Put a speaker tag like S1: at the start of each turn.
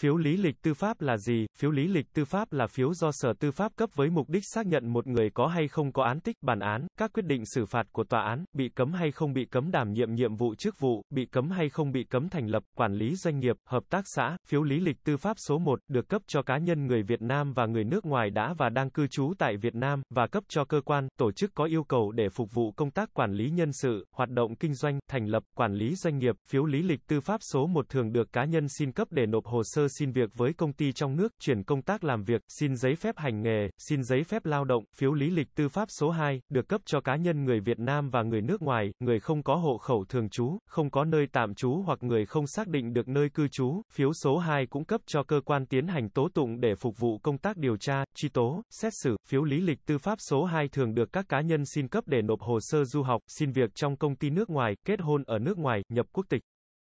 S1: Phiếu lý lịch tư pháp là gì? Phiếu lý lịch tư pháp là phiếu do Sở Tư pháp cấp với mục đích xác nhận một người có hay không có án tích, bản án, các quyết định xử phạt của tòa án, bị cấm hay không bị cấm đảm nhiệm nhiệm vụ chức vụ, bị cấm hay không bị cấm thành lập, quản lý doanh nghiệp, hợp tác xã. Phiếu lý lịch tư pháp số 1 được cấp cho cá nhân người Việt Nam và người nước ngoài đã và đang cư trú tại Việt Nam và cấp cho cơ quan, tổ chức có yêu cầu để phục vụ công tác quản lý nhân sự, hoạt động kinh doanh, thành lập, quản lý doanh nghiệp. Phiếu lý lịch tư pháp số 1 thường được cá nhân xin cấp để nộp hồ sơ xin việc với công ty trong nước, chuyển công tác làm việc, xin giấy phép hành nghề, xin giấy phép lao động, phiếu lý lịch tư pháp số 2, được cấp cho cá nhân người Việt Nam và người nước ngoài, người không có hộ khẩu thường trú, không có nơi tạm trú hoặc người không xác định được nơi cư trú, phiếu số 2 cũng cấp cho cơ quan tiến hành tố tụng để phục vụ công tác điều tra, truy tố, xét xử, phiếu lý lịch tư pháp số 2 thường được các cá nhân xin cấp để nộp hồ sơ du học, xin việc trong công ty nước ngoài, kết hôn ở nước ngoài, nhập quốc tịch.